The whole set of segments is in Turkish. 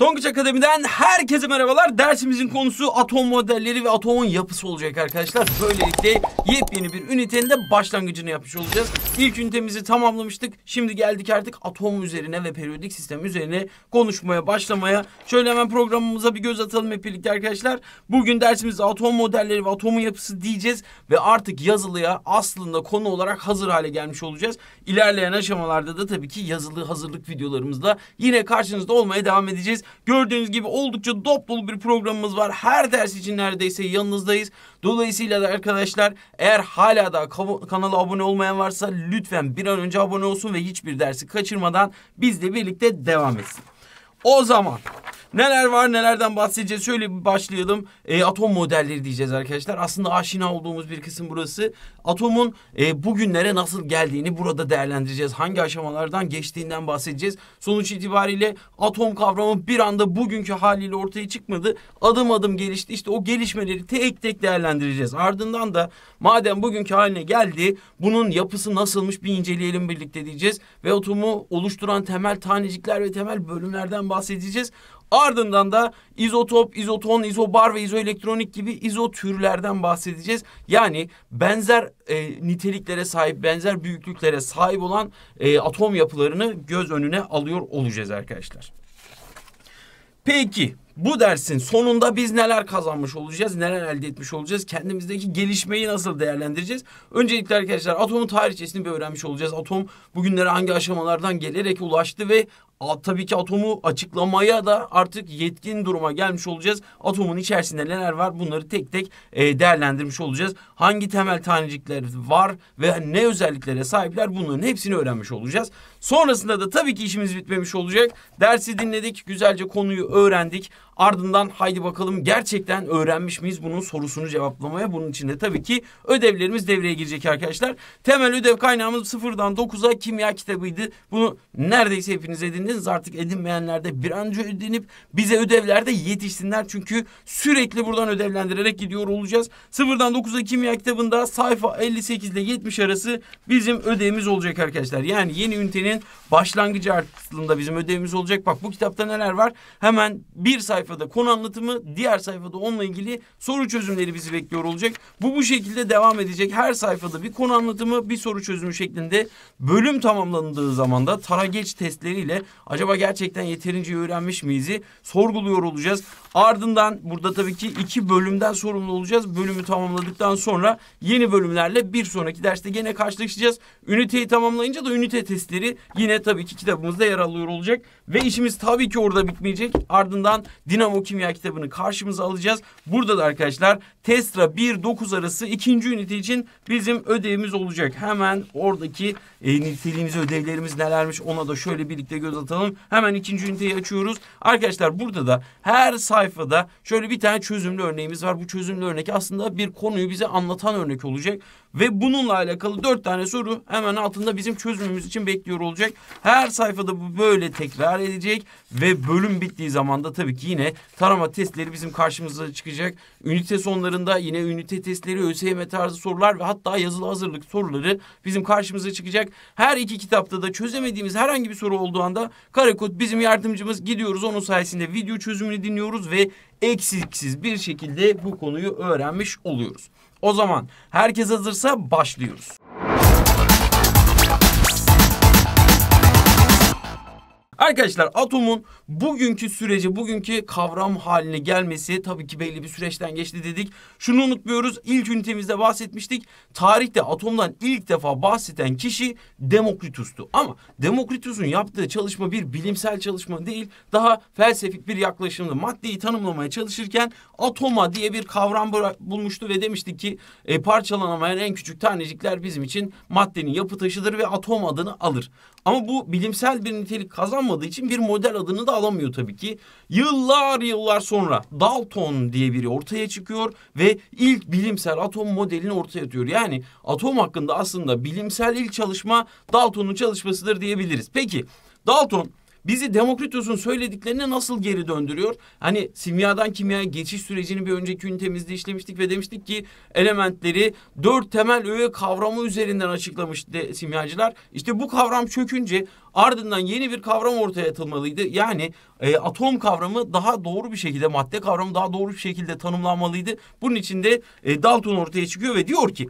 Tonguç Akademi'den herkese merhabalar. Dersimizin konusu atom modelleri ve atomun yapısı olacak arkadaşlar. Böylelikle yepyeni bir ünitenin de başlangıcını yapmış olacağız. İlk ünitemizi tamamlamıştık. Şimdi geldik artık atom üzerine ve periyodik sistem üzerine konuşmaya başlamaya. Şöyle hemen programımıza bir göz atalım hep birlikte arkadaşlar. Bugün dersimizde atom modelleri ve atomun yapısı diyeceğiz. Ve artık yazılıya aslında konu olarak hazır hale gelmiş olacağız. İlerleyen aşamalarda da tabii ki yazılı hazırlık videolarımızda yine karşınızda olmaya devam edeceğiz. Gördüğünüz gibi oldukça dop dolu bir programımız var. Her ders için neredeyse yanınızdayız. Dolayısıyla da arkadaşlar eğer hala da kanala abone olmayan varsa lütfen bir an önce abone olsun ve hiçbir dersi kaçırmadan bizle birlikte devam etsin. O zaman Neler var nelerden bahsedeceğiz şöyle bir başlayalım. E, atom modelleri diyeceğiz arkadaşlar. Aslında aşina olduğumuz bir kısım burası. Atomun e, bugünlere nasıl geldiğini burada değerlendireceğiz. Hangi aşamalardan geçtiğinden bahsedeceğiz. Sonuç itibariyle atom kavramı bir anda bugünkü haliyle ortaya çıkmadı. Adım adım gelişti. İşte o gelişmeleri tek tek değerlendireceğiz. Ardından da madem bugünkü haline geldi bunun yapısı nasılmış bir inceleyelim birlikte diyeceğiz. Ve atomu oluşturan temel tanecikler ve temel bölümlerden bahsedeceğiz. Ardından da izotop, izoton, izobar ve izoelektronik gibi izotürlerden bahsedeceğiz. Yani benzer e, niteliklere sahip, benzer büyüklüklere sahip olan e, atom yapılarını göz önüne alıyor olacağız arkadaşlar. Peki bu dersin sonunda biz neler kazanmış olacağız, neler elde etmiş olacağız, kendimizdeki gelişmeyi nasıl değerlendireceğiz? Öncelikle arkadaşlar atomun tarihçesini bir öğrenmiş olacağız. Atom bugünlere hangi aşamalardan gelerek ulaştı ve tabii ki atomu açıklamaya da artık yetkin duruma gelmiş olacağız. Atomun içerisinde neler var bunları tek tek e, değerlendirmiş olacağız. Hangi temel tanecikler var ve ne özelliklere sahipler bunların hepsini öğrenmiş olacağız. Sonrasında da tabii ki işimiz bitmemiş olacak. Dersi dinledik, güzelce konuyu öğrendik. Ardından haydi bakalım gerçekten öğrenmiş miyiz bunun sorusunu cevaplamaya. Bunun için de tabii ki ödevlerimiz devreye girecek arkadaşlar. Temel ödev kaynağımız sıfırdan dokuza kimya kitabıydı. Bunu neredeyse hepiniz edindiniz. Artık edinmeyenler de bir an önce edinip bize ödevlerde yetişsinler. Çünkü sürekli buradan ödevlendirerek gidiyor olacağız. Sıfırdan dokuza kimya kitabında sayfa 58 ile 70 arası bizim ödevimiz olacak arkadaşlar. Yani yeni ünitenin öğretmenin başlangıcı aslında bizim ödevimiz olacak. Bak bu kitapta neler var? Hemen bir sayfada konu anlatımı, diğer sayfada onunla ilgili soru çözümleri bizi bekliyor olacak. Bu bu şekilde devam edecek. Her sayfada bir konu anlatımı, bir soru çözümü şeklinde bölüm tamamlandığı zaman da tara geç testleriyle acaba gerçekten yeterince öğrenmiş miyiz? sorguluyor olacağız. Ardından burada tabii ki iki bölümden sorumlu olacağız. Bölümü tamamladıktan sonra yeni bölümlerle bir sonraki derste gene karşılaşacağız. Üniteyi tamamlayınca da ünite testleri yine tabii ki kitabımızda yer alıyor olacak. Ve işimiz tabii ki orada bitmeyecek. Ardından Dinamo Kimya kitabını karşımıza alacağız. Burada da arkadaşlar Tesla 1-9 arası ikinci ünite için bizim ödevimiz olacak. Hemen oradaki e, niteliğimiz, ödevlerimiz nelermiş ona da şöyle birlikte göz atalım. Hemen ikinci üniteyi açıyoruz. Arkadaşlar burada da her sayfada şöyle bir tane çözümlü örneğimiz var. Bu çözümlü örnek aslında bir konuyu bize anlatan örnek olacak. Ve bununla alakalı dört tane soru hemen altında bizim çözümümüz için bekliyor olacak. Her sayfada bu böyle tekrar müdahale edecek ve bölüm bittiği zaman da tabii ki yine tarama testleri bizim karşımıza çıkacak. Ünite sonlarında yine ünite testleri, ÖSYM tarzı sorular ve hatta yazılı hazırlık soruları bizim karşımıza çıkacak. Her iki kitapta da çözemediğimiz herhangi bir soru olduğu anda Karakod bizim yardımcımız gidiyoruz onun sayesinde video çözümünü dinliyoruz ve eksiksiz bir şekilde bu konuyu öğrenmiş oluyoruz. O zaman herkes hazırsa başlıyoruz. Arkadaşlar atomun bugünkü süreci, bugünkü kavram haline gelmesi tabii ki belli bir süreçten geçti dedik. Şunu unutmuyoruz. İlk ünitemizde bahsetmiştik. Tarihte atomdan ilk defa bahseden kişi Demokritus'tu. Ama Demokritus'un yaptığı çalışma bir bilimsel çalışma değil, daha felsefik bir yaklaşımda Maddeyi tanımlamaya çalışırken atoma diye bir kavram bulmuştu ve demiştik ki e, parçalanamayan en küçük tanecikler bizim için maddenin yapı taşıdır ve atom adını alır. Ama bu bilimsel bir nitelik kazanmadığı için bir model adını da alamıyor tabii ki. Yıllar yıllar sonra Dalton diye biri ortaya çıkıyor ve ilk bilimsel atom modelini ortaya atıyor. Yani atom hakkında aslında bilimsel ilk çalışma Dalton'un çalışmasıdır diyebiliriz. Peki Dalton bizi Demokritos'un söylediklerine nasıl geri döndürüyor? Hani simyadan kimyaya geçiş sürecini bir önceki ünitemizde işlemiştik ve demiştik ki elementleri dört temel öğe kavramı üzerinden açıklamış simyacılar. İşte bu kavram çökünce ardından yeni bir kavram ortaya atılmalıydı. Yani e, atom kavramı daha doğru bir şekilde madde kavramı daha doğru bir şekilde tanımlanmalıydı. Bunun için de e, Dalton ortaya çıkıyor ve diyor ki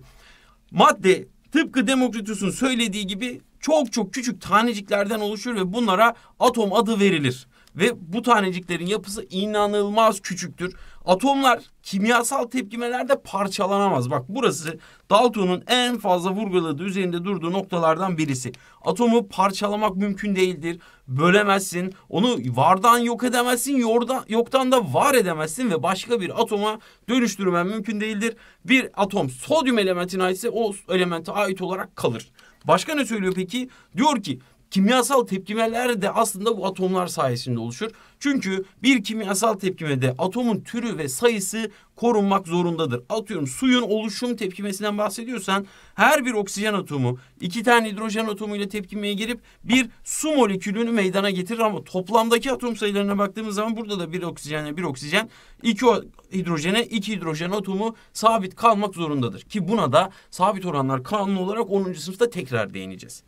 madde tıpkı Demokritos'un söylediği gibi çok çok küçük taneciklerden oluşur ve bunlara atom adı verilir. Ve bu taneciklerin yapısı inanılmaz küçüktür. Atomlar kimyasal tepkimelerde parçalanamaz. Bak burası Dalton'un en fazla vurguladığı üzerinde durduğu noktalardan birisi. Atomu parçalamak mümkün değildir. Bölemezsin. Onu vardan yok edemezsin. Yordan, yoktan da var edemezsin ve başka bir atoma dönüştürmen mümkün değildir. Bir atom sodyum elementine aitse o elemente ait olarak kalır. Başka ne söylüyor peki? Diyor ki kimyasal tepkimeler de aslında bu atomlar sayesinde oluşur. Çünkü bir kimyasal tepkimede atomun türü ve sayısı korunmak zorundadır. Atıyorum suyun oluşum tepkimesinden bahsediyorsan her bir oksijen atomu iki tane hidrojen atomuyla tepkimeye girip bir su molekülünü meydana getirir ama toplamdaki atom sayılarına baktığımız zaman burada da bir oksijenle bir oksijen iki hidrojene iki hidrojen atomu sabit kalmak zorundadır. Ki buna da sabit oranlar kanunu olarak 10. sınıfta tekrar değineceğiz.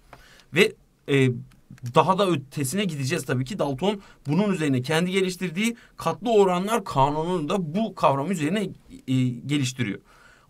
Ve e, daha da ötesine gideceğiz tabii ki. Dalton bunun üzerine kendi geliştirdiği katlı oranlar kanununu da bu kavram üzerine e, geliştiriyor.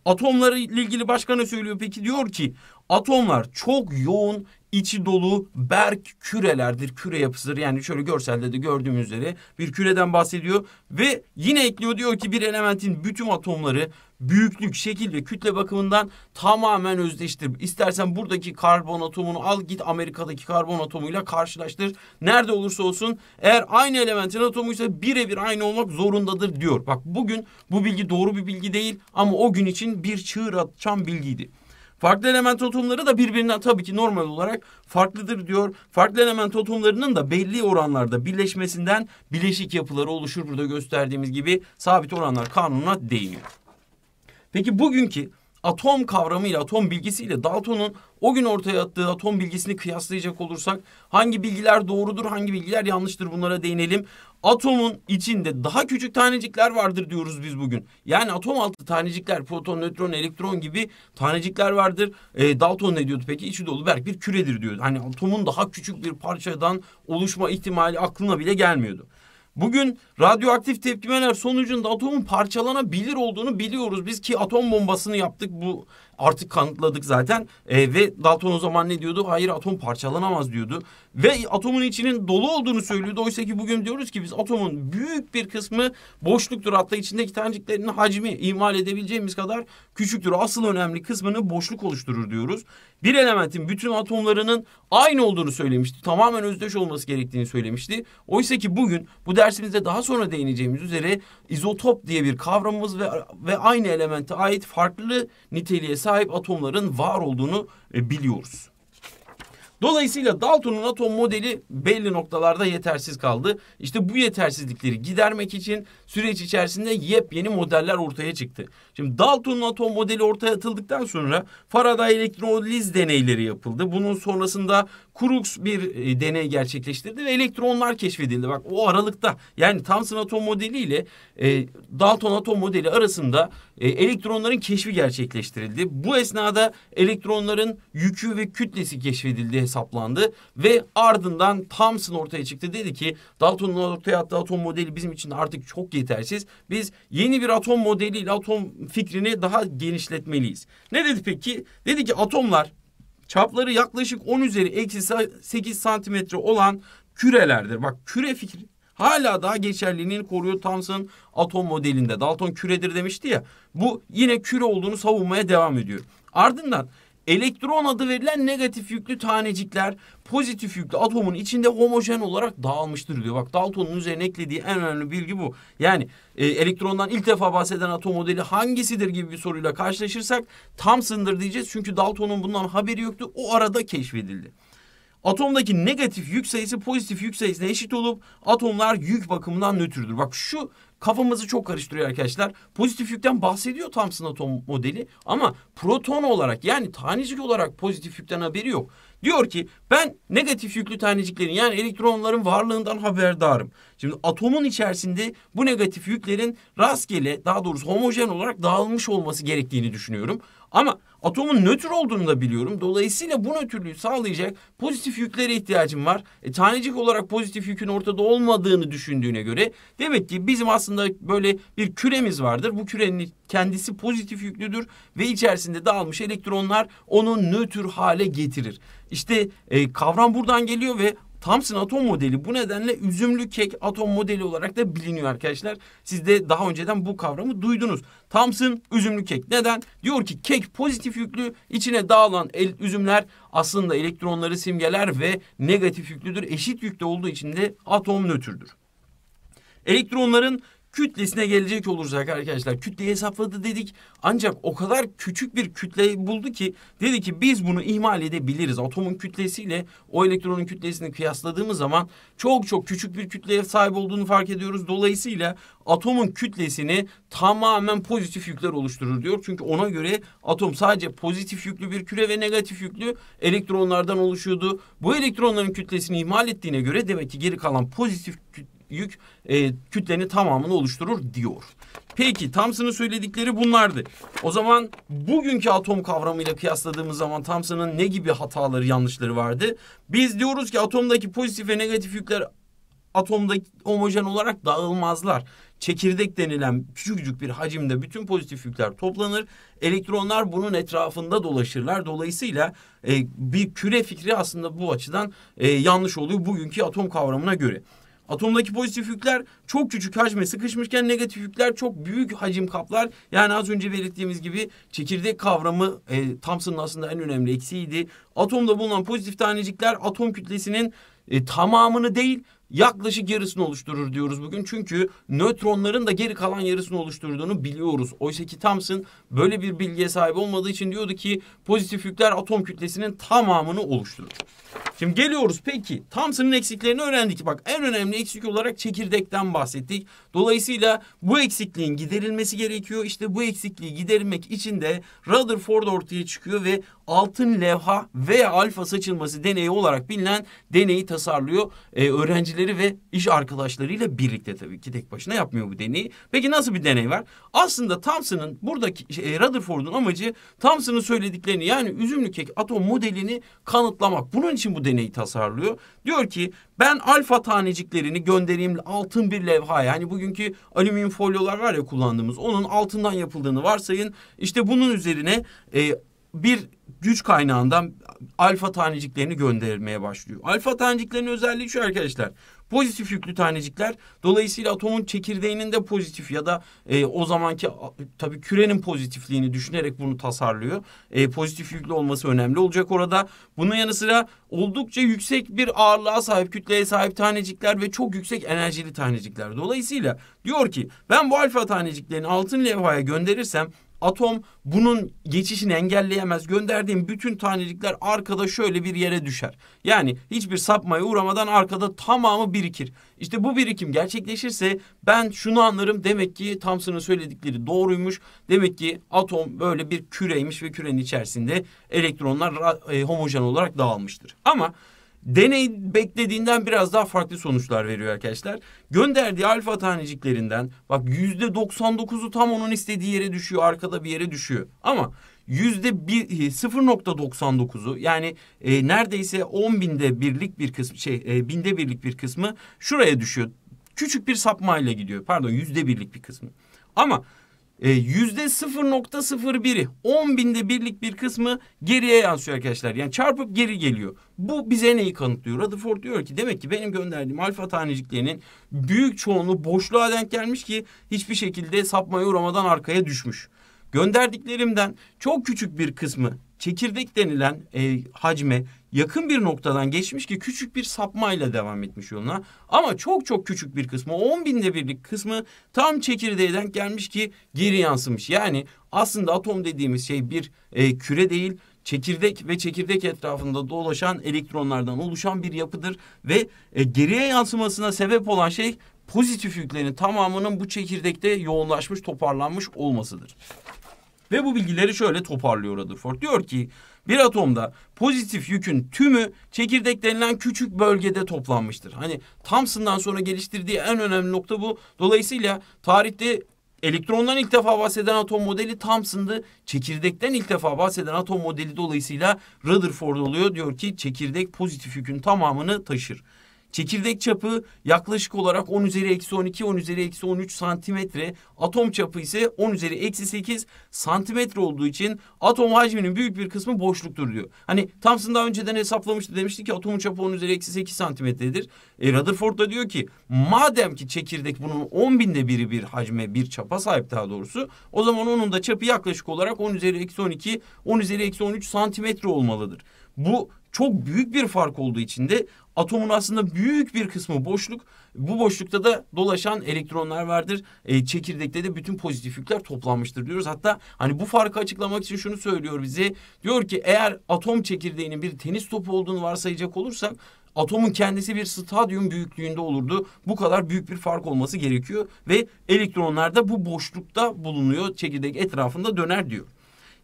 Atomları ile ilgili başka ne söylüyor peki? Diyor ki atomlar çok yoğun içi dolu berk kürelerdir. Küre yapısıdır. Yani şöyle görselde de gördüğümüz üzere bir küreden bahsediyor. Ve yine ekliyor diyor ki bir elementin bütün atomları büyüklük, şekil ve kütle bakımından tamamen özdeştir. İstersen buradaki karbon atomunu al git Amerika'daki karbon atomuyla karşılaştır. Nerede olursa olsun eğer aynı elementin atomuysa birebir aynı olmak zorundadır diyor. Bak bugün bu bilgi doğru bir bilgi değil ama o gün için bir çığır atacağım bilgiydi. Farklı element tohumları da birbirinden tabii ki normal olarak farklıdır diyor. Farklı element tohumlarının da belli oranlarda birleşmesinden bileşik yapıları oluşur. Burada gösterdiğimiz gibi sabit oranlar kanununa değiniyor. Peki bugünkü atom kavramıyla, atom bilgisiyle Dalton'un o gün ortaya attığı atom bilgisini kıyaslayacak olursak hangi bilgiler doğrudur, hangi bilgiler yanlıştır bunlara değinelim. Atomun içinde daha küçük tanecikler vardır diyoruz biz bugün. Yani atom altı tanecikler, proton, nötron, elektron gibi tanecikler vardır. E, Dalton ne diyordu peki? İçi dolu belki bir küredir diyordu. Hani atomun daha küçük bir parçadan oluşma ihtimali aklına bile gelmiyordu. Bugün radyoaktif tepkimeler sonucunda atomun parçalanabilir olduğunu biliyoruz. Biz ki atom bombasını yaptık bu artık kanıtladık zaten. E, ve Dalton o zaman ne diyordu? Hayır atom parçalanamaz diyordu ve atomun içinin dolu olduğunu söylüyordu. Oysa ki bugün diyoruz ki biz atomun büyük bir kısmı boşluktur. Hatta içindeki taneciklerin hacmi imal edebileceğimiz kadar küçüktür. Asıl önemli kısmını boşluk oluşturur diyoruz. Bir elementin bütün atomlarının aynı olduğunu söylemişti. Tamamen özdeş olması gerektiğini söylemişti. Oysa ki bugün bu dersimizde daha sonra değineceğimiz üzere izotop diye bir kavramımız ve, ve aynı elemente ait farklı niteliğe sahip atomların var olduğunu e, biliyoruz. Dolayısıyla Dalton'un atom modeli belli noktalarda yetersiz kaldı. İşte bu yetersizlikleri gidermek için süreç içerisinde yepyeni modeller ortaya çıktı. Şimdi Dalton'un atom modeli ortaya atıldıktan sonra Faraday elektroliz deneyleri yapıldı. Bunun sonrasında Crookes bir e, deney gerçekleştirdi ve elektronlar keşfedildi. Bak o aralıkta yani Thomson atom modeli ile e, Dalton atom modeli arasında e, elektronların keşfi gerçekleştirildi. Bu esnada elektronların yükü ve kütlesi keşfedildi, hesaplandı ve ardından Thomson ortaya çıktı. Dedi ki Dalton'un ortaya attığı atom modeli bizim için artık çok yetersiz. Biz yeni bir atom modeliyle atom fikrini daha genişletmeliyiz. Ne dedi peki? Dedi ki atomlar çapları yaklaşık 10 üzeri eksi 8 santimetre olan kürelerdir. Bak küre fikri hala daha geçerliliğini koruyor Thomson atom modelinde. Dalton küredir demişti ya. Bu yine küre olduğunu savunmaya devam ediyor. Ardından Elektron adı verilen negatif yüklü tanecikler pozitif yüklü atomun içinde homojen olarak dağılmıştır diyor. Bak Dalton'un üzerine eklediği en önemli bilgi bu. Yani e, elektrondan ilk defa bahseden atom modeli hangisidir gibi bir soruyla karşılaşırsak Thomson'dır diyeceğiz. Çünkü Dalton'un bundan haberi yoktu. O arada keşfedildi. Atomdaki negatif yük sayısı pozitif yük sayısına eşit olup atomlar yük bakımından nötrdür. Bak şu kafamızı çok karıştırıyor arkadaşlar. Pozitif yükten bahsediyor Thomson atom modeli ama proton olarak yani tanecik olarak pozitif yükten haberi yok. Diyor ki ben negatif yüklü taneciklerin yani elektronların varlığından haberdarım. Şimdi atomun içerisinde bu negatif yüklerin rastgele daha doğrusu homojen olarak dağılmış olması gerektiğini düşünüyorum. Ama Atomun nötr olduğunu da biliyorum. Dolayısıyla bu nötrlüğü sağlayacak pozitif yüklere ihtiyacım var. E, tanecik olarak pozitif yükün ortada olmadığını düşündüğüne göre demek ki bizim aslında böyle bir küremiz vardır. Bu kürenin kendisi pozitif yüklüdür ve içerisinde dağılmış elektronlar onu nötr hale getirir. İşte e, kavram buradan geliyor ve Thompson atom modeli bu nedenle üzümlü kek atom modeli olarak da biliniyor arkadaşlar. Siz de daha önceden bu kavramı duydunuz. Thompson üzümlü kek. Neden? Diyor ki kek pozitif yüklü içine dağılan el, üzümler aslında elektronları simgeler ve negatif yüklüdür. Eşit yükte olduğu için de atom nötrdür. Elektronların kütlesine gelecek olursak arkadaşlar kütleyi hesapladı dedik. Ancak o kadar küçük bir kütle buldu ki dedi ki biz bunu ihmal edebiliriz. Atomun kütlesiyle o elektronun kütlesini kıyasladığımız zaman çok çok küçük bir kütleye sahip olduğunu fark ediyoruz. Dolayısıyla atomun kütlesini tamamen pozitif yükler oluşturur diyor. Çünkü ona göre atom sadece pozitif yüklü bir küre ve negatif yüklü elektronlardan oluşuyordu. Bu elektronların kütlesini ihmal ettiğine göre demek ki geri kalan pozitif kütle yük e, kütlenin tamamını oluşturur diyor. Peki Thompson'ın söyledikleri bunlardı. O zaman bugünkü atom kavramıyla kıyasladığımız zaman Thompson'ın ne gibi hataları yanlışları vardı? Biz diyoruz ki atomdaki pozitif ve negatif yükler atomda homojen olarak dağılmazlar. Çekirdek denilen küçük küçük bir hacimde bütün pozitif yükler toplanır. Elektronlar bunun etrafında dolaşırlar. Dolayısıyla e, bir küre fikri aslında bu açıdan e, yanlış oluyor bugünkü atom kavramına göre. Atomdaki pozitif yükler çok küçük hacme sıkışmışken negatif yükler çok büyük hacim kaplar. Yani az önce belirttiğimiz gibi çekirdek kavramı e, Thomson'ın aslında en önemli eksiğiydi. Atomda bulunan pozitif tanecikler atom kütlesinin e, tamamını değil yaklaşık yarısını oluşturur diyoruz bugün. Çünkü nötronların da geri kalan yarısını oluşturduğunu biliyoruz. Oysa ki Thomson böyle bir bilgiye sahip olmadığı için diyordu ki pozitif yükler atom kütlesinin tamamını oluşturur. Şimdi geliyoruz peki Thomson'ın eksiklerini öğrendik. Bak en önemli eksik olarak çekirdekten bahsettik. Dolayısıyla bu eksikliğin giderilmesi gerekiyor. İşte bu eksikliği gidermek için de Rutherford ortaya çıkıyor ve altın levha veya alfa saçılması deneyi olarak bilinen deneyi tasarlıyor. E, öğrencileri ve iş arkadaşlarıyla birlikte tabii ki tek başına yapmıyor bu deneyi. Peki nasıl bir deney var? Aslında Thomson'ın buradaki e, Rutherford'un amacı Thomson'ın söylediklerini yani üzümlü kek atom modelini kanıtlamak. Bunun için bu deneyi tasarlıyor. Diyor ki ben alfa taneciklerini göndereyim altın bir levha yani bugünkü alüminyum folyolar var ya kullandığımız onun altından yapıldığını varsayın. İşte bunun üzerine e, bir güç kaynağından alfa taneciklerini göndermeye başlıyor. Alfa taneciklerin özelliği şu arkadaşlar. Pozitif yüklü tanecikler dolayısıyla atomun çekirdeğinin de pozitif ya da e, o zamanki tabi kürenin pozitifliğini düşünerek bunu tasarlıyor. E, pozitif yüklü olması önemli olacak orada. Bunun yanı sıra oldukça yüksek bir ağırlığa sahip, kütleye sahip tanecikler ve çok yüksek enerjili tanecikler. Dolayısıyla diyor ki ben bu alfa taneciklerini altın levhaya gönderirsem Atom bunun geçişini engelleyemez. Gönderdiğim bütün tanecikler arkada şöyle bir yere düşer. Yani hiçbir sapmaya uğramadan arkada tamamı birikir. İşte bu birikim gerçekleşirse ben şunu anlarım. Demek ki Thompson'ın söyledikleri doğruymuş. Demek ki atom böyle bir küreymiş ve kürenin içerisinde elektronlar e, homojen olarak dağılmıştır. Ama Deney beklediğinden biraz daha farklı sonuçlar veriyor arkadaşlar. Gönderdiği alfa taneciklerinden bak yüzde 99'u tam onun istediği yere düşüyor. Arkada bir yere düşüyor. Ama yüzde bir 0.99'u yani e, neredeyse 10 binde birlik bir kısmı şey e, binde birlik bir kısmı şuraya düşüyor. Küçük bir sapmayla gidiyor. Pardon yüzde birlik bir kısmı. Ama e, yüzde 0.01'i 10 binde birlik bir kısmı geriye yansıyor arkadaşlar. Yani çarpıp geri geliyor. Bu bize neyi kanıtlıyor? Rutherford diyor ki demek ki benim gönderdiğim alfa taneciklerinin büyük çoğunluğu boşluğa denk gelmiş ki hiçbir şekilde sapmaya uğramadan arkaya düşmüş. Gönderdiklerimden çok küçük bir kısmı çekirdek denilen e, hacme yakın bir noktadan geçmiş ki küçük bir sapmayla devam etmiş yoluna. Ama çok çok küçük bir kısmı 10 binde birlik kısmı tam çekirdeğe denk gelmiş ki geri yansımış. Yani aslında atom dediğimiz şey bir e, küre değil çekirdek ve çekirdek etrafında dolaşan elektronlardan oluşan bir yapıdır. Ve e, geriye yansımasına sebep olan şey pozitif yüklerin tamamının bu çekirdekte yoğunlaşmış toparlanmış olmasıdır. Ve bu bilgileri şöyle toparlıyor Rutherford. Diyor ki bir atomda pozitif yükün tümü çekirdek denilen küçük bölgede toplanmıştır. Hani Thomson'dan sonra geliştirdiği en önemli nokta bu. Dolayısıyla tarihte Elektrondan ilk defa bahseden atom modeli Thomson'dı. Çekirdekten ilk defa bahseden atom modeli dolayısıyla Rutherford oluyor. Diyor ki çekirdek pozitif yükün tamamını taşır. Çekirdek çapı yaklaşık olarak 10 üzeri eksi 12, 10 üzeri eksi 13 santimetre. Atom çapı ise 10 üzeri eksi 8 santimetre olduğu için atom hacminin büyük bir kısmı boşluktur diyor. Hani Thomson daha önceden hesaplamıştı demişti ki atomun çapı 10 üzeri eksi 8 santimetredir. E, Rutherford da diyor ki madem ki çekirdek bunun 10 binde biri bir hacme bir çapa sahip daha doğrusu o zaman onun da çapı yaklaşık olarak 10 üzeri eksi 12, 10 üzeri eksi 13 santimetre olmalıdır. Bu çok büyük bir fark olduğu için de Atomun aslında büyük bir kısmı boşluk. Bu boşlukta da dolaşan elektronlar vardır. E, çekirdekte de bütün pozitif yükler toplanmıştır diyoruz. Hatta hani bu farkı açıklamak için şunu söylüyor bize. Diyor ki eğer atom çekirdeğinin bir tenis topu olduğunu varsayacak olursak atomun kendisi bir stadyum büyüklüğünde olurdu. Bu kadar büyük bir fark olması gerekiyor ve elektronlar da bu boşlukta bulunuyor. Çekirdek etrafında döner diyor.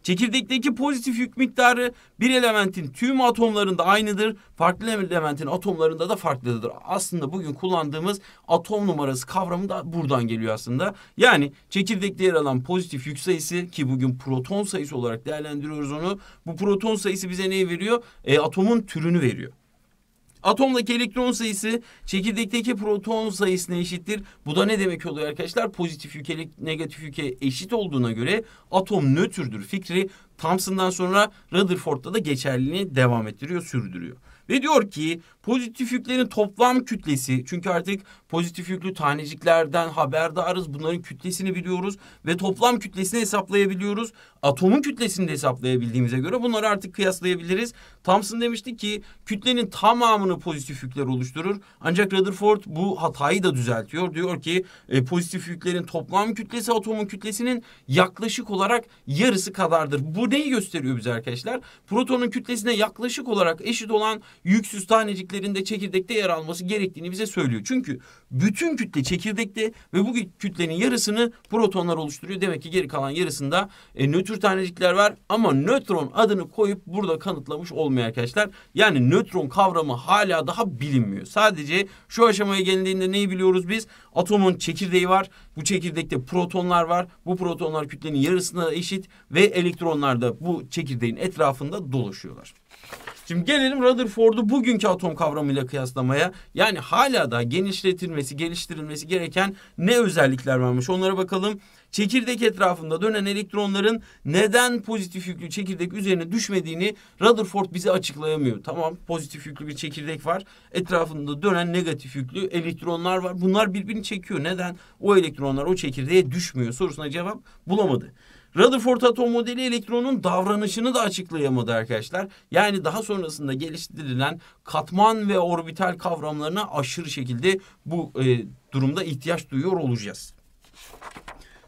Çekirdekteki pozitif yük miktarı bir elementin tüm atomlarında aynıdır. Farklı elementin atomlarında da farklıdır. Aslında bugün kullandığımız atom numarası kavramı da buradan geliyor aslında. Yani çekirdekte yer alan pozitif yük sayısı ki bugün proton sayısı olarak değerlendiriyoruz onu. Bu proton sayısı bize neyi veriyor? E, atomun türünü veriyor. Atomdaki elektron sayısı çekirdekteki proton sayısına eşittir. Bu da ne demek oluyor arkadaşlar? Pozitif yüke negatif yüke eşit olduğuna göre atom nötrdür fikri Thomson'dan sonra Rutherford'da da geçerliliğini devam ettiriyor, sürdürüyor. Ve diyor ki pozitif yüklerin toplam kütlesi çünkü artık pozitif yüklü taneciklerden haberdarız. Bunların kütlesini biliyoruz ve toplam kütlesini hesaplayabiliyoruz. Atomun kütlesini de hesaplayabildiğimize göre bunları artık kıyaslayabiliriz. Thomson demişti ki kütlenin tamamını pozitif yükler oluşturur. Ancak Rutherford bu hatayı da düzeltiyor. Diyor ki e, pozitif yüklerin toplam kütlesi atomun kütlesinin yaklaşık olarak yarısı kadardır. Bu neyi gösteriyor bize arkadaşlar? Protonun kütlesine yaklaşık olarak eşit olan yüksüz taneciklerin de çekirdekte yer alması gerektiğini bize söylüyor. Çünkü bütün kütle çekirdekte ve bu kütlenin yarısını protonlar oluşturuyor. Demek ki geri kalan yarısında e, nötr tanecikler var ama nötron adını koyup burada kanıtlamış olmuyor arkadaşlar. Yani nötron kavramı hala daha bilinmiyor. Sadece şu aşamaya geldiğinde neyi biliyoruz biz? Atomun çekirdeği var. Bu çekirdekte protonlar var. Bu protonlar kütlenin yarısına eşit ve elektronlar da bu çekirdeğin etrafında dolaşıyorlar. Şimdi gelelim Rutherford'u bugünkü atom kavramıyla kıyaslamaya. Yani hala da genişletilmesi, geliştirilmesi gereken ne özellikler varmış onlara bakalım. Çekirdek etrafında dönen elektronların neden pozitif yüklü çekirdek üzerine düşmediğini Rutherford bize açıklayamıyor. Tamam pozitif yüklü bir çekirdek var. Etrafında dönen negatif yüklü elektronlar var. Bunlar birbirini çekiyor. Neden o elektronlar o çekirdeğe düşmüyor sorusuna cevap bulamadı. Rutherford atom modeli elektronun davranışını da açıklayamadı arkadaşlar. Yani daha sonrasında geliştirilen katman ve orbital kavramlarına aşırı şekilde bu e, durumda ihtiyaç duyuyor olacağız.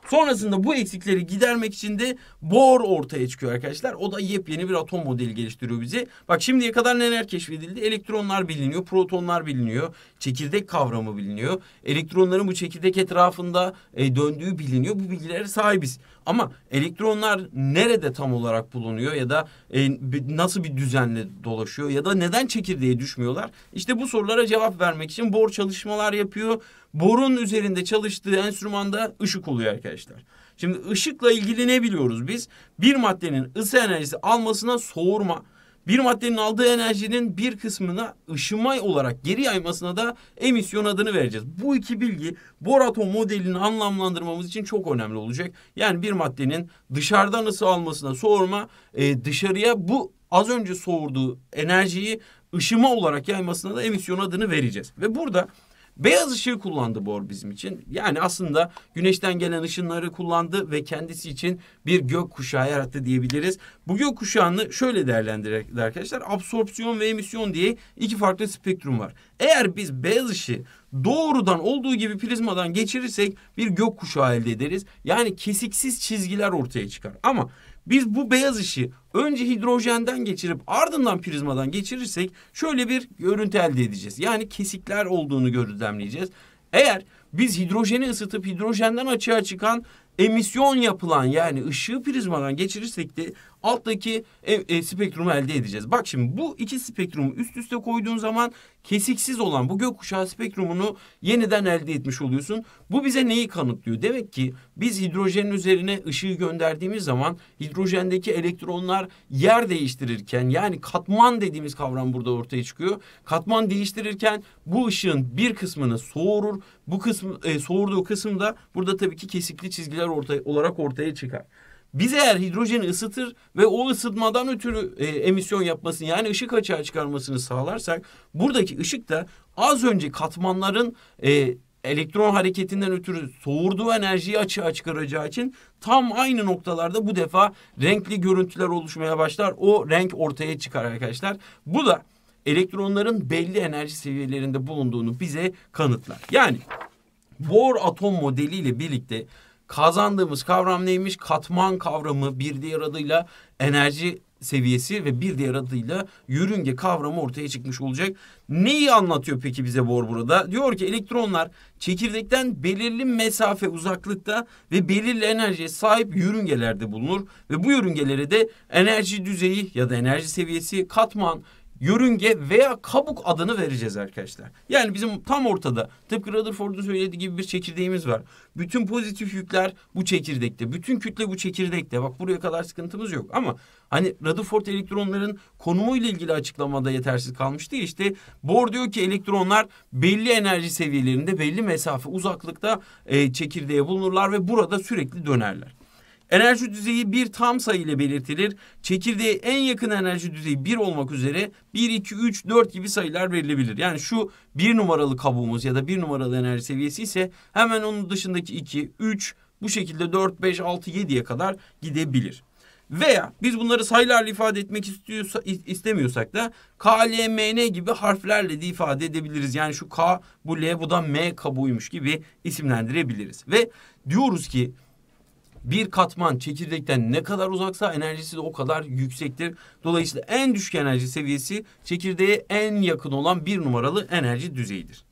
Sonrasında bu eksikleri gidermek için de Bohr ortaya çıkıyor arkadaşlar. O da yepyeni bir atom modeli geliştiriyor bizi. Bak şimdiye kadar neler keşfedildi? Elektronlar biliniyor, protonlar biliniyor, çekirdek kavramı biliniyor. Elektronların bu çekirdek etrafında e, döndüğü biliniyor. Bu bilgilere sahibiz. Ama elektronlar nerede tam olarak bulunuyor ya da e, nasıl bir düzenle dolaşıyor ya da neden çekirdeğe düşmüyorlar? İşte bu sorulara cevap vermek için bor çalışmalar yapıyor. Borun üzerinde çalıştığı enstrümanda ışık oluyor arkadaşlar. Şimdi ışıkla ilgili ne biliyoruz biz? Bir maddenin ısı enerjisi almasına soğurma bir maddenin aldığı enerjinin bir kısmına ışımay olarak geri yaymasına da emisyon adını vereceğiz. Bu iki bilgi Bor atom modelini anlamlandırmamız için çok önemli olacak. Yani bir maddenin dışarıdan ısı almasına sorma, e, dışarıya bu az önce soğurduğu enerjiyi ışıma olarak yaymasına da emisyon adını vereceğiz. Ve burada Beyaz ışığı kullandı Bohr bizim için. Yani aslında güneşten gelen ışınları kullandı ve kendisi için bir gök kuşağı yarattı diyebiliriz. Bu gök kuşağını şöyle değerlendirir arkadaşlar. Absorpsiyon ve emisyon diye iki farklı spektrum var. Eğer biz beyaz ışığı doğrudan olduğu gibi prizmadan geçirirsek bir gök kuşağı elde ederiz. Yani kesiksiz çizgiler ortaya çıkar. Ama biz bu beyaz işi önce hidrojenden geçirip ardından prizmadan geçirirsek şöyle bir görüntü elde edeceğiz. Yani kesikler olduğunu gözlemleyeceğiz. Eğer biz hidrojeni ısıtıp hidrojenden açığa çıkan emisyon yapılan yani ışığı prizmadan geçirirsek de alttaki e, e, spektrumu elde edeceğiz. Bak şimdi bu iki spektrumu üst üste koyduğun zaman kesiksiz olan bu gökkuşağı spektrumunu yeniden elde etmiş oluyorsun. Bu bize neyi kanıtlıyor? Demek ki biz hidrojenin üzerine ışığı gönderdiğimiz zaman hidrojendeki elektronlar yer değiştirirken yani katman dediğimiz kavram burada ortaya çıkıyor. Katman değiştirirken bu ışığın bir kısmını soğurur. Bu kısmı e, soğurduğu kısım da burada tabii ki kesikli çizgiler ortaya, olarak ortaya çıkar. Biz eğer hidrojeni ısıtır ve o ısıtmadan ötürü e, emisyon yapmasını yani ışık açığa çıkarmasını sağlarsak buradaki ışık da az önce katmanların e, elektron hareketinden ötürü soğurduğu enerjiyi açığa çıkaracağı için tam aynı noktalarda bu defa renkli görüntüler oluşmaya başlar. O renk ortaya çıkar arkadaşlar. Bu da elektronların belli enerji seviyelerinde bulunduğunu bize kanıtlar. Yani Bohr atom modeliyle birlikte kazandığımız kavram neymiş? Katman kavramı bir diğer adıyla enerji seviyesi ve bir diğer adıyla yörünge kavramı ortaya çıkmış olacak. Neyi anlatıyor peki bize Bohr burada? Diyor ki elektronlar çekirdekten belirli mesafe uzaklıkta ve belirli enerjiye sahip yörüngelerde bulunur ve bu yörüngelere de enerji düzeyi ya da enerji seviyesi, katman, yörünge veya kabuk adını vereceğiz arkadaşlar. Yani bizim tam ortada tıpkı Rutherford'un söylediği gibi bir çekirdeğimiz var. Bütün pozitif yükler bu çekirdekte. Bütün kütle bu çekirdekte. Bak buraya kadar sıkıntımız yok ama hani Rutherford elektronların konumuyla ilgili açıklamada yetersiz kalmıştı ya işte Bohr diyor ki elektronlar belli enerji seviyelerinde belli mesafe uzaklıkta e, çekirdeğe bulunurlar ve burada sürekli dönerler. Enerji düzeyi bir tam sayı ile belirtilir. Çekirdeğe en yakın enerji düzeyi 1 olmak üzere 1, 2, 3, 4 gibi sayılar verilebilir. Yani şu 1 numaralı kabuğumuz ya da 1 numaralı enerji seviyesi ise hemen onun dışındaki 2, 3 bu şekilde 4, 5, 6, 7'ye kadar gidebilir. Veya biz bunları sayılarla ifade etmek istiyorsa, istemiyorsak da K, L, M, N gibi harflerle de ifade edebiliriz. Yani şu K, bu L, bu da M kabuğuymuş gibi isimlendirebiliriz. Ve diyoruz ki bir katman çekirdekten ne kadar uzaksa enerjisi de o kadar yüksektir. Dolayısıyla en düşük enerji seviyesi çekirdeğe en yakın olan bir numaralı enerji düzeyidir.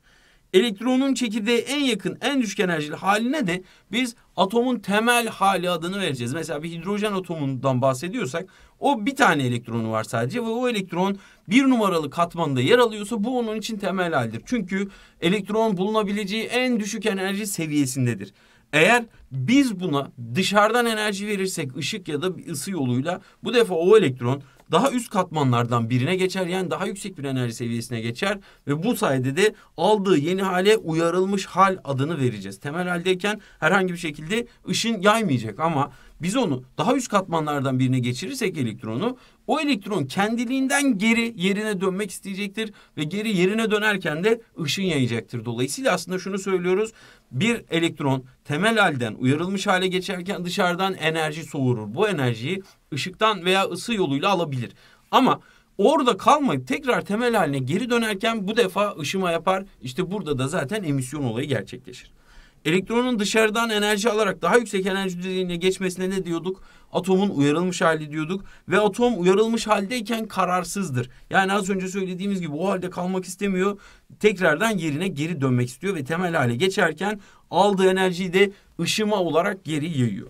Elektronun çekirdeğe en yakın en düşük enerjili haline de biz atomun temel hali adını vereceğiz. Mesela bir hidrojen atomundan bahsediyorsak o bir tane elektronu var sadece ve o elektron bir numaralı katmanda yer alıyorsa bu onun için temel haldir. Çünkü elektron bulunabileceği en düşük enerji seviyesindedir. Eğer biz buna dışarıdan enerji verirsek ışık ya da bir ısı yoluyla bu defa o elektron daha üst katmanlardan birine geçer yani daha yüksek bir enerji seviyesine geçer ve bu sayede de aldığı yeni hale uyarılmış hal adını vereceğiz. Temel haldeyken herhangi bir şekilde ışın yaymayacak ama biz onu daha üst katmanlardan birine geçirirsek elektronu o elektron kendiliğinden geri yerine dönmek isteyecektir ve geri yerine dönerken de ışın yayacaktır. Dolayısıyla aslında şunu söylüyoruz bir elektron temel halden uyarılmış hale geçerken dışarıdan enerji soğurur. Bu enerjiyi ışıktan veya ısı yoluyla alabilir. Ama orada kalmayıp tekrar temel haline geri dönerken bu defa ışıma yapar. İşte burada da zaten emisyon olayı gerçekleşir. Elektronun dışarıdan enerji alarak daha yüksek enerji düzeyine geçmesine ne diyorduk? Atomun uyarılmış hali diyorduk ve atom uyarılmış haldeyken kararsızdır. Yani az önce söylediğimiz gibi o halde kalmak istemiyor. Tekrardan yerine geri dönmek istiyor ve temel hale geçerken aldığı enerjiyi de ışıma olarak geri yayıyor.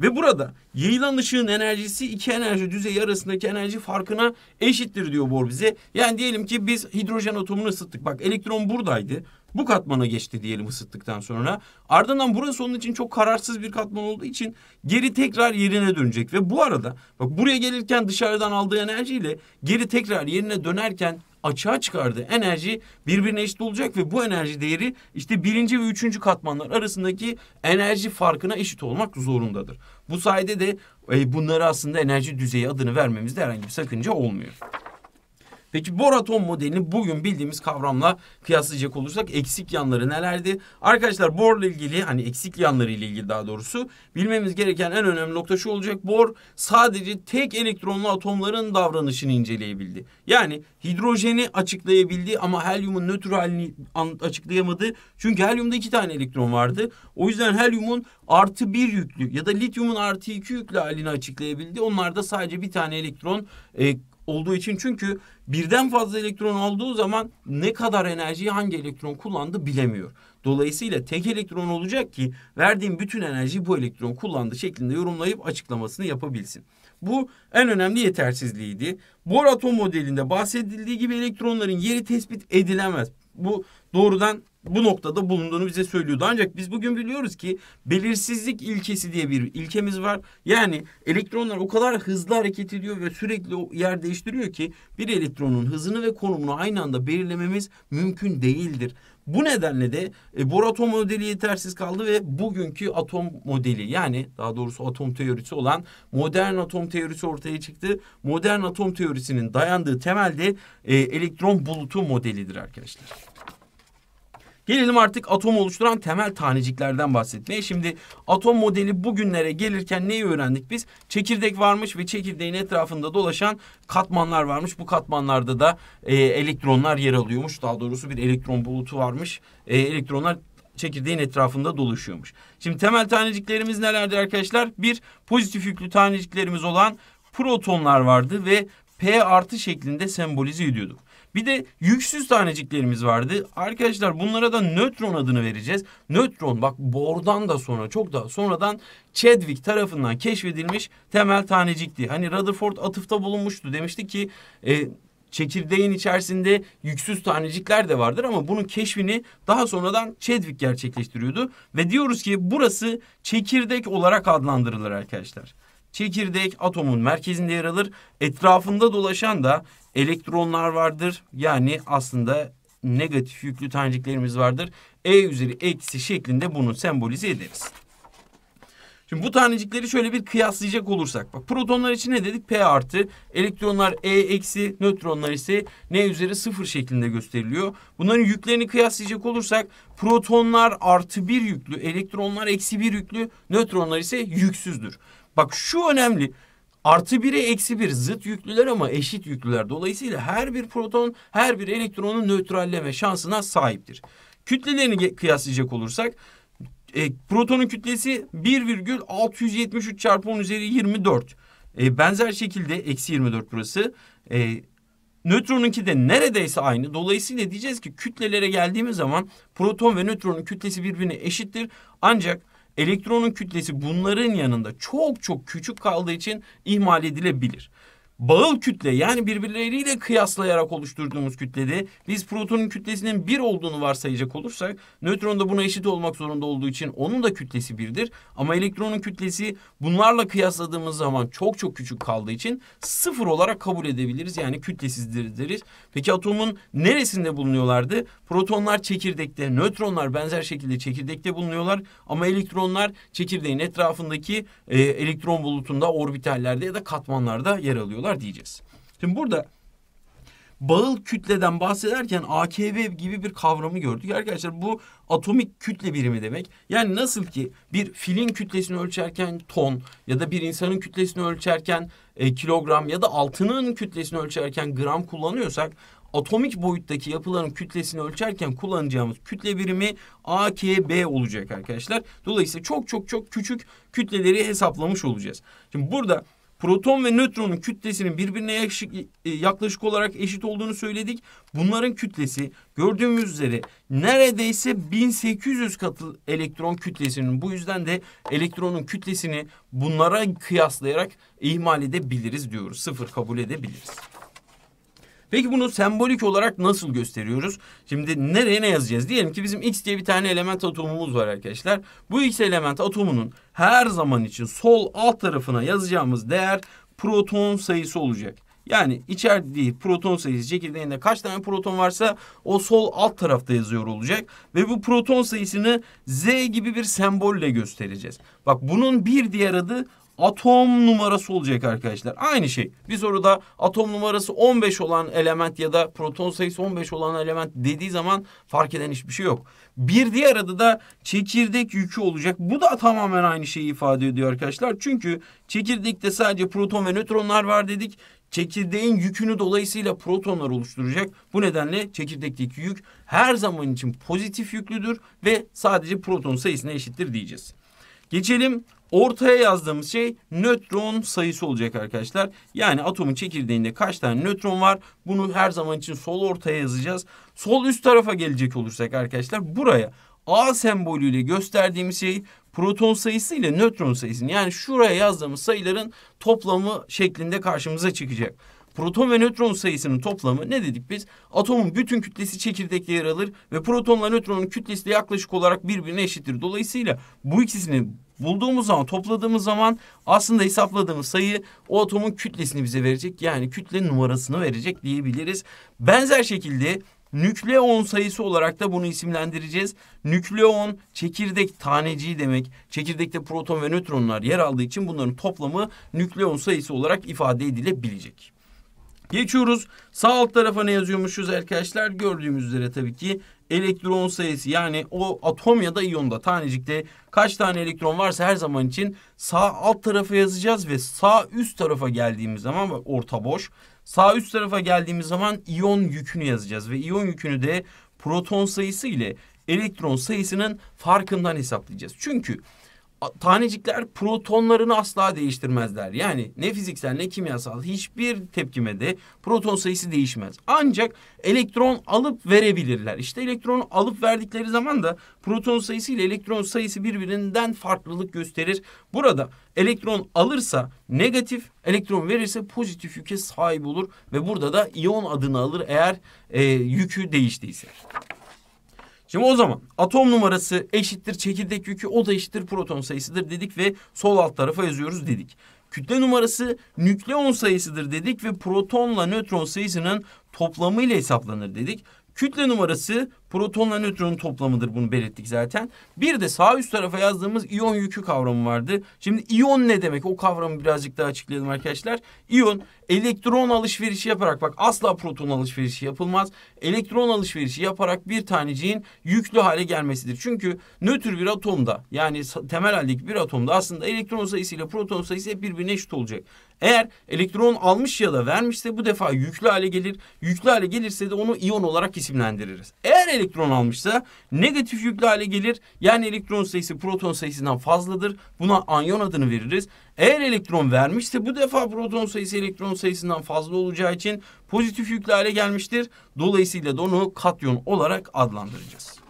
Ve burada yayılan ışığın enerjisi iki enerji düzeyi arasındaki enerji farkına eşittir diyor Bohr bize. Yani diyelim ki biz hidrojen atomunu ısıttık. Bak elektron buradaydı bu katmana geçti diyelim ısıttıktan sonra. Ardından burası onun için çok kararsız bir katman olduğu için geri tekrar yerine dönecek. Ve bu arada bak buraya gelirken dışarıdan aldığı enerjiyle geri tekrar yerine dönerken açığa çıkardığı enerji birbirine eşit olacak ve bu enerji değeri işte birinci ve üçüncü katmanlar arasındaki enerji farkına eşit olmak zorundadır. Bu sayede de e, bunları aslında enerji düzeyi adını vermemizde herhangi bir sakınca olmuyor. Peki boraton modelini bugün bildiğimiz kavramla kıyaslayacak olursak eksik yanları nelerdi? Arkadaşlar Bor ile ilgili hani eksik yanları ile ilgili daha doğrusu bilmemiz gereken en önemli nokta şu olacak. Bor sadece tek elektronlu atomların davranışını inceleyebildi. Yani hidrojeni açıklayabildi ama helyumun nötr halini açıklayamadı. Çünkü helyumda iki tane elektron vardı. O yüzden helyumun artı bir yüklü ya da lityumun artı iki yüklü halini açıklayabildi. onlar da sadece bir tane elektron e, olduğu için çünkü birden fazla elektron olduğu zaman ne kadar enerjiyi hangi elektron kullandı bilemiyor. Dolayısıyla tek elektron olacak ki verdiğim bütün enerjiyi bu elektron kullandı şeklinde yorumlayıp açıklamasını yapabilsin. Bu en önemli yetersizliğiydi. Bohr atom modelinde bahsedildiği gibi elektronların yeri tespit edilemez. Bu doğrudan bu noktada bulunduğunu bize söylüyordu. Ancak biz bugün biliyoruz ki belirsizlik ilkesi diye bir ilkemiz var. Yani elektronlar o kadar hızlı hareket ediyor ve sürekli yer değiştiriyor ki bir elektronun hızını ve konumunu aynı anda belirlememiz mümkün değildir. Bu nedenle de e, Bohr atom modeli yetersiz kaldı ve bugünkü atom modeli yani daha doğrusu atom teorisi olan modern atom teorisi ortaya çıktı. Modern atom teorisinin dayandığı temelde e, elektron bulutu modelidir arkadaşlar. Gelelim artık atom oluşturan temel taneciklerden bahsetmeye. Şimdi atom modeli bugünlere gelirken neyi öğrendik biz? Çekirdek varmış ve çekirdeğin etrafında dolaşan katmanlar varmış. Bu katmanlarda da e, elektronlar yer alıyormuş. Daha doğrusu bir elektron bulutu varmış. E, elektronlar çekirdeğin etrafında dolaşıyormuş. Şimdi temel taneciklerimiz nelerdi arkadaşlar? Bir pozitif yüklü taneciklerimiz olan protonlar vardı ve P artı şeklinde sembolize ediyorduk. Bir de yüksüz taneciklerimiz vardı. Arkadaşlar bunlara da nötron adını vereceğiz. Nötron bak Bohr'dan da sonra çok da sonradan Chadwick tarafından keşfedilmiş temel tanecikti. Hani Rutherford atıfta bulunmuştu. Demişti ki e, çekirdeğin içerisinde yüksüz tanecikler de vardır ama bunun keşfini daha sonradan Chadwick gerçekleştiriyordu. Ve diyoruz ki burası çekirdek olarak adlandırılır arkadaşlar. Çekirdek atomun merkezinde yer alır. Etrafında dolaşan da elektronlar vardır. Yani aslında negatif yüklü taneciklerimiz vardır. E üzeri eksi şeklinde bunu sembolize ederiz. Şimdi bu tanecikleri şöyle bir kıyaslayacak olursak. Bak protonlar için ne dedik? P artı. Elektronlar E eksi. Nötronlar ise N üzeri sıfır şeklinde gösteriliyor. Bunların yüklerini kıyaslayacak olursak protonlar artı bir yüklü. Elektronlar eksi bir yüklü. Nötronlar ise yüksüzdür. Bak şu önemli. Artı biri eksi bir zıt yüklüler ama eşit yüklüler. Dolayısıyla her bir proton her bir elektronu nötralleme şansına sahiptir. Kütlelerini kıyaslayacak olursak e, protonun kütlesi 1,673 çarpı 10 üzeri 24. E, benzer şekilde eksi 24 burası. E, nötronunki de neredeyse aynı. Dolayısıyla diyeceğiz ki kütlelere geldiğimiz zaman proton ve nötronun kütlesi birbirine eşittir. Ancak elektronun kütlesi bunların yanında çok çok küçük kaldığı için ihmal edilebilir bağıl kütle yani birbirleriyle kıyaslayarak oluşturduğumuz kütlede biz protonun kütlesinin bir olduğunu varsayacak olursak nötron da buna eşit olmak zorunda olduğu için onun da kütlesi birdir. Ama elektronun kütlesi bunlarla kıyasladığımız zaman çok çok küçük kaldığı için sıfır olarak kabul edebiliriz. Yani kütlesizdir deriz. Peki atomun neresinde bulunuyorlardı? Protonlar çekirdekte, nötronlar benzer şekilde çekirdekte bulunuyorlar ama elektronlar çekirdeğin etrafındaki e, elektron bulutunda, orbitallerde ya da katmanlarda yer alıyorlar yapıyorlar diyeceğiz. Şimdi burada bağıl kütleden bahsederken AKB gibi bir kavramı gördük. Arkadaşlar bu atomik kütle birimi demek. Yani nasıl ki bir filin kütlesini ölçerken ton ya da bir insanın kütlesini ölçerken e, kilogram ya da altının kütlesini ölçerken gram kullanıyorsak atomik boyuttaki yapıların kütlesini ölçerken kullanacağımız kütle birimi AKB olacak arkadaşlar. Dolayısıyla çok çok çok küçük kütleleri hesaplamış olacağız. Şimdi burada Proton ve nötronun kütlesinin birbirine e, e, yaklaşık olarak eşit olduğunu söyledik. Bunların kütlesi gördüğümüz üzere neredeyse 1800 katı elektron kütlesinin. Bu yüzden de elektronun kütlesini bunlara kıyaslayarak ihmal edebiliriz diyoruz. Sıfır kabul edebiliriz. Peki bunu sembolik olarak nasıl gösteriyoruz? Şimdi nereye ne yazacağız? Diyelim ki bizim X diye bir tane element atomumuz var arkadaşlar. Bu X element atomunun her zaman için sol alt tarafına yazacağımız değer proton sayısı olacak. Yani içeride proton sayısı çekirdeğinde kaç tane proton varsa o sol alt tarafta yazıyor olacak. Ve bu proton sayısını Z gibi bir sembolle göstereceğiz. Bak bunun bir diğer adı atom numarası olacak arkadaşlar. Aynı şey. Bir soruda atom numarası 15 olan element ya da proton sayısı 15 olan element dediği zaman fark eden hiçbir şey yok. Bir diğer adı da çekirdek yükü olacak. Bu da tamamen aynı şeyi ifade ediyor arkadaşlar. Çünkü çekirdekte sadece proton ve nötronlar var dedik. Çekirdeğin yükünü dolayısıyla protonlar oluşturacak. Bu nedenle çekirdekteki yük her zaman için pozitif yüklüdür ve sadece proton sayısına eşittir diyeceğiz. Geçelim Ortaya yazdığımız şey nötron sayısı olacak arkadaşlar. Yani atomun çekirdeğinde kaç tane nötron var? Bunu her zaman için sol ortaya yazacağız. Sol üst tarafa gelecek olursak arkadaşlar buraya A sembolüyle gösterdiğimiz şey proton sayısı ile nötron sayısını yani şuraya yazdığımız sayıların toplamı şeklinde karşımıza çıkacak. Proton ve nötron sayısının toplamı ne dedik biz? Atomun bütün kütlesi çekirdekte yer alır ve protonla nötronun kütlesi de yaklaşık olarak birbirine eşittir. Dolayısıyla bu ikisinin bulduğumuz zaman, topladığımız zaman aslında hesapladığımız sayı o atomun kütlesini bize verecek. Yani kütle numarasını verecek diyebiliriz. Benzer şekilde nükleon sayısı olarak da bunu isimlendireceğiz. Nükleon çekirdek taneciği demek. Çekirdekte proton ve nötronlar yer aldığı için bunların toplamı nükleon sayısı olarak ifade edilebilecek. Geçiyoruz. Sağ alt tarafa ne yazıyormuşuz arkadaşlar? Gördüğümüz üzere tabii ki elektron sayısı yani o atom ya da iyonda tanecikte kaç tane elektron varsa her zaman için sağ alt tarafa yazacağız ve sağ üst tarafa geldiğimiz zaman orta boş sağ üst tarafa geldiğimiz zaman iyon yükünü yazacağız ve iyon yükünü de proton sayısı ile elektron sayısının farkından hesaplayacağız. Çünkü tanecikler protonlarını asla değiştirmezler. Yani ne fiziksel ne kimyasal hiçbir tepkimede proton sayısı değişmez. Ancak elektron alıp verebilirler. İşte elektron alıp verdikleri zaman da proton sayısı ile elektron sayısı birbirinden farklılık gösterir. Burada elektron alırsa negatif, elektron verirse pozitif yüke sahip olur ve burada da iyon adını alır eğer e, yükü değiştiyse. Şimdi o zaman atom numarası eşittir çekirdek yükü o da eşittir proton sayısıdır dedik ve sol alt tarafa yazıyoruz dedik. Kütle numarası nükleon sayısıdır dedik ve protonla nötron sayısının toplamı ile hesaplanır dedik. Kütle numarası Protonla nötronun toplamıdır bunu belirttik zaten. Bir de sağ üst tarafa yazdığımız iyon yükü kavramı vardı. Şimdi iyon ne demek? O kavramı birazcık daha açıklayalım arkadaşlar. İyon elektron alışverişi yaparak bak asla proton alışverişi yapılmaz. Elektron alışverişi yaparak bir taneciğin yüklü hale gelmesidir. Çünkü nötr bir atomda yani temel haldeki bir atomda aslında elektron sayısıyla proton sayısı hep birbirine eşit olacak. Eğer elektron almış ya da vermişse bu defa yüklü hale gelir. Yüklü hale gelirse de onu iyon olarak isimlendiririz. Eğer her elektron almışsa negatif yüklü hale gelir. Yani elektron sayısı proton sayısından fazladır. Buna anyon adını veririz. Eğer elektron vermişse bu defa proton sayısı elektron sayısından fazla olacağı için pozitif yüklü hale gelmiştir. Dolayısıyla da onu katyon olarak adlandıracağız.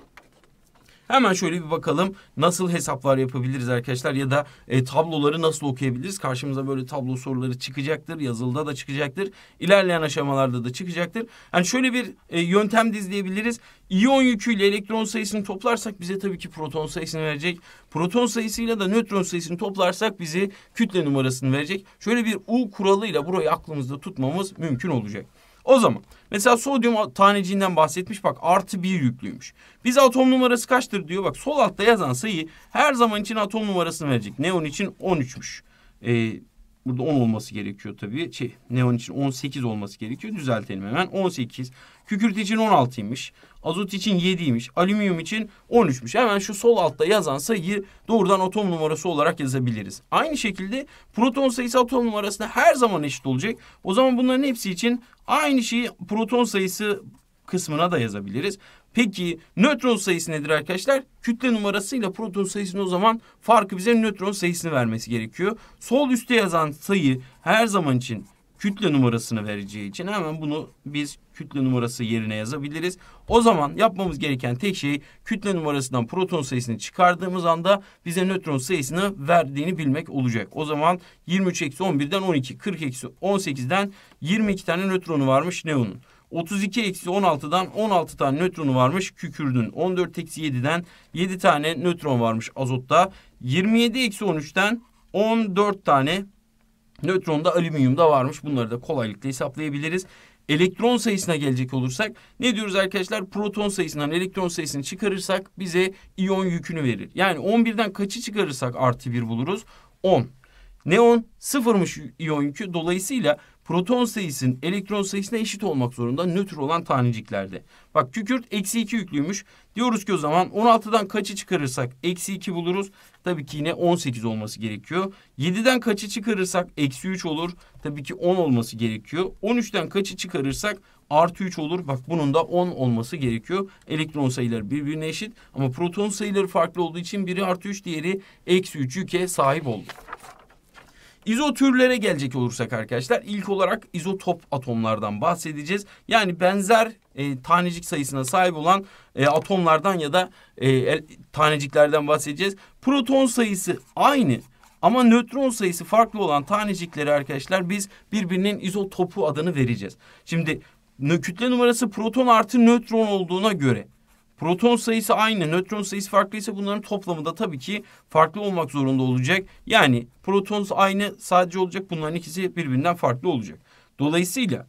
Hemen şöyle bir bakalım nasıl hesaplar yapabiliriz arkadaşlar ya da e, tabloları nasıl okuyabiliriz? Karşımıza böyle tablo soruları çıkacaktır. Yazılıda da çıkacaktır. ilerleyen aşamalarda da çıkacaktır. Yani şöyle bir e, yöntem dizleyebiliriz. İyon yüküyle elektron sayısını toplarsak bize tabii ki proton sayısını verecek. Proton sayısıyla da nötron sayısını toplarsak bize kütle numarasını verecek. Şöyle bir U kuralıyla burayı aklımızda tutmamız mümkün olacak. O zaman mesela sodyum taneciğinden bahsetmiş bak artı bir yüklüymüş. Biz atom numarası kaçtır diyor bak sol altta yazan sayı her zaman için atom numarasını verecek. Neon için 13'müş. Ee, burada 10 olması gerekiyor tabii. Şey, neon için 18 olması gerekiyor. Düzeltelim hemen 18. Kükürt için 16'ymış. Azot için 7'ymiş. Alüminyum için 13'müş. Hemen şu sol altta yazan sayıyı doğrudan atom numarası olarak yazabiliriz. Aynı şekilde proton sayısı atom numarasına her zaman eşit olacak. O zaman bunların hepsi için aynı şeyi proton sayısı kısmına da yazabiliriz. Peki nötron sayısı nedir arkadaşlar? Kütle numarasıyla proton sayısının o zaman farkı bize nötron sayısını vermesi gerekiyor. Sol üstte yazan sayı her zaman için kütle numarasını vereceği için hemen bunu biz kütle numarası yerine yazabiliriz. O zaman yapmamız gereken tek şey kütle numarasından proton sayısını çıkardığımız anda bize nötron sayısını verdiğini bilmek olacak. O zaman 23-11'den 12, 40-18'den 22 tane nötronu varmış neonun. 32 eksi 16'dan 16 tane nötronu varmış kükürdün. 14 eksi 7'den 7 tane nötron varmış azotta. 27 eksi 13'ten 14 tane nötron da alüminyumda varmış. Bunları da kolaylıkla hesaplayabiliriz elektron sayısına gelecek olursak ne diyoruz arkadaşlar? Proton sayısından elektron sayısını çıkarırsak bize iyon yükünü verir. Yani 11'den kaçı çıkarırsak artı 1 buluruz? 10. Neon sıfırmış iyon yükü. Dolayısıyla proton sayısının elektron sayısına eşit olmak zorunda nötr olan taneciklerde. Bak kükürt eksi 2 yüklüymüş. Diyoruz ki o zaman 16'dan kaçı çıkarırsak eksi 2 buluruz. Tabii ki yine 18 olması gerekiyor. 7'den kaçı çıkarırsak eksi 3 olur. Tabii ki 10 olması gerekiyor. 13'ten kaçı çıkarırsak artı 3 olur. Bak bunun da 10 olması gerekiyor. Elektron sayıları birbirine eşit ama proton sayıları farklı olduğu için biri artı 3 diğeri eksi 3 yüke sahip oldu. İzotürlere gelecek olursak arkadaşlar ilk olarak izotop atomlardan bahsedeceğiz. Yani benzer e, tanecik sayısına sahip olan e, atomlardan ya da e, el, taneciklerden bahsedeceğiz. Proton sayısı aynı ama nötron sayısı farklı olan tanecikleri arkadaşlar biz birbirinin izotopu adını vereceğiz. Şimdi kütle numarası proton artı nötron olduğuna göre Proton sayısı aynı, nötron sayısı farklıysa bunların toplamı da tabii ki farklı olmak zorunda olacak. Yani proton aynı sadece olacak, bunların ikisi birbirinden farklı olacak. Dolayısıyla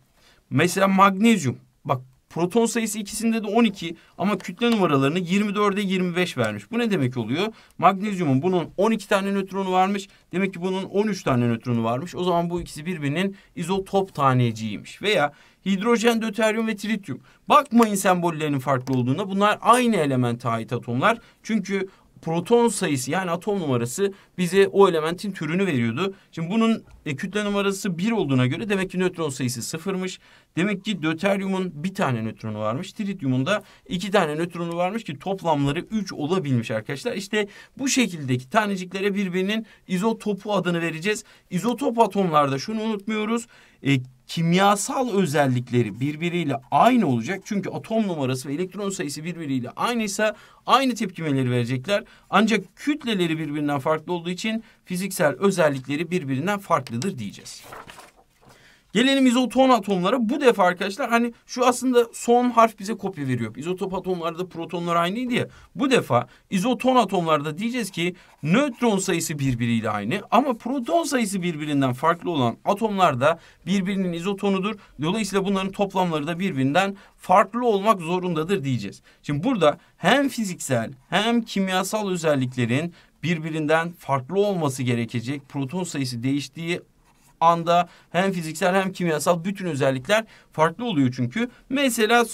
mesela magnezyum bak proton sayısı ikisinde de 12 ama kütle numaralarını 24'e 25 vermiş. Bu ne demek oluyor? Magnezyumun bunun 12 tane nötronu varmış. Demek ki bunun 13 tane nötronu varmış. O zaman bu ikisi birbirinin izotop taneciymiş. Veya hidrojen, döteryum ve trityum. Bakmayın sembollerinin farklı olduğuna. Bunlar aynı elemente ait atomlar. Çünkü proton sayısı yani atom numarası bize o elementin türünü veriyordu. Şimdi bunun e, kütle numarası bir olduğuna göre demek ki nötron sayısı sıfırmış. Demek ki döteryumun bir tane nötronu varmış. Trityumun da iki tane nötronu varmış ki toplamları üç olabilmiş arkadaşlar. İşte bu şekildeki taneciklere birbirinin izotopu adını vereceğiz. İzotop atomlarda şunu unutmuyoruz. E, kimyasal özellikleri birbiriyle aynı olacak. Çünkü atom numarası ve elektron sayısı birbiriyle aynıysa aynı tepkimeleri verecekler. Ancak kütleleri birbirinden farklı olduğu için fiziksel özellikleri birbirinden farklıdır diyeceğiz. Gelelim izoton atomlara. Bu defa arkadaşlar hani şu aslında son harf bize kopya veriyor. İzotop atomlarda protonlar aynıydı ya. Bu defa izoton atomlarda diyeceğiz ki nötron sayısı birbiriyle aynı ama proton sayısı birbirinden farklı olan atomlar da birbirinin izotonudur. Dolayısıyla bunların toplamları da birbirinden farklı olmak zorundadır diyeceğiz. Şimdi burada hem fiziksel hem kimyasal özelliklerin birbirinden farklı olması gerekecek. Proton sayısı değiştiği anda hem fiziksel hem kimyasal bütün özellikler farklı oluyor çünkü. Mesela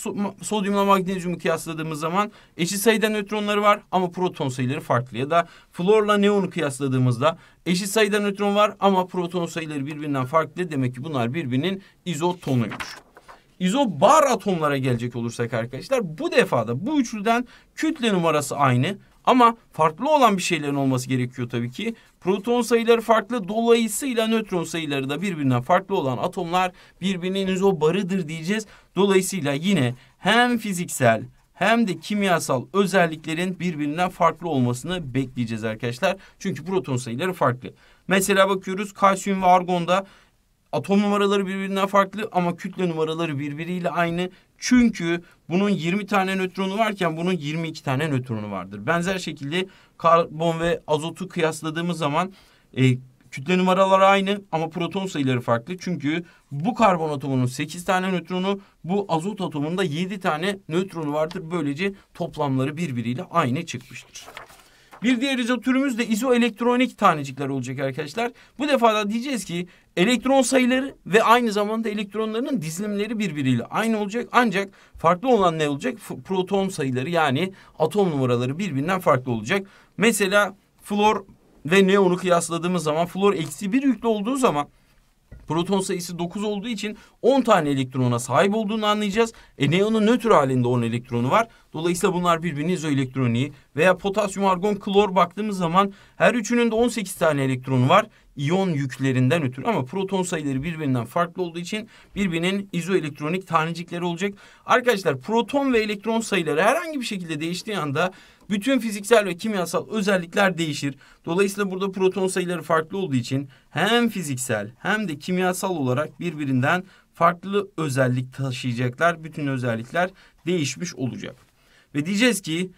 sodyumla magnezyumu kıyasladığımız zaman eşit sayıda nötronları var ama proton sayıları farklı. Ya da florla neonu kıyasladığımızda eşit sayıda nötron var ama proton sayıları birbirinden farklı. Demek ki bunlar birbirinin izotonuymuş. İzobar atomlara gelecek olursak arkadaşlar bu defada bu üçlüden kütle numarası aynı. Ama farklı olan bir şeylerin olması gerekiyor tabii ki. Proton sayıları farklı dolayısıyla nötron sayıları da birbirinden farklı olan atomlar birbirinin barıdır diyeceğiz. Dolayısıyla yine hem fiziksel hem de kimyasal özelliklerin birbirinden farklı olmasını bekleyeceğiz arkadaşlar. Çünkü proton sayıları farklı. Mesela bakıyoruz kalsiyum ve argonda atom numaraları birbirinden farklı ama kütle numaraları birbiriyle aynı. Çünkü bunun 20 tane nötronu varken bunun 22 tane nötronu vardır. Benzer şekilde karbon ve azotu kıyasladığımız zaman e, kütle numaraları aynı ama proton sayıları farklı. Çünkü bu karbon atomunun 8 tane nötronu, bu azot atomunda 7 tane nötronu vardır. Böylece toplamları birbiriyle aynı çıkmıştır. Bir diğer izotürümüz de izoelektronik tanecikler olacak arkadaşlar. Bu defa da diyeceğiz ki elektron sayıları ve aynı zamanda elektronların dizilimleri birbiriyle aynı olacak. Ancak farklı olan ne olacak? Proton sayıları yani atom numaraları birbirinden farklı olacak. Mesela flor ve neonu kıyasladığımız zaman flor eksi bir yüklü olduğu zaman Proton sayısı 9 olduğu için 10 tane elektrona sahip olduğunu anlayacağız. E neonun nötr halinde 10 elektronu var. Dolayısıyla bunlar birbirinin izoelektroniği veya potasyum argon klor baktığımız zaman her üçünün de 18 tane elektronu var iyon yüklerinden ötürü ama proton sayıları birbirinden farklı olduğu için birbirinin izoelektronik tanecikleri olacak. Arkadaşlar proton ve elektron sayıları herhangi bir şekilde değiştiği anda bütün fiziksel ve kimyasal özellikler değişir. Dolayısıyla burada proton sayıları farklı olduğu için hem fiziksel hem de kimyasal olarak birbirinden farklı özellik taşıyacaklar. Bütün özellikler değişmiş olacak. Ve diyeceğiz ki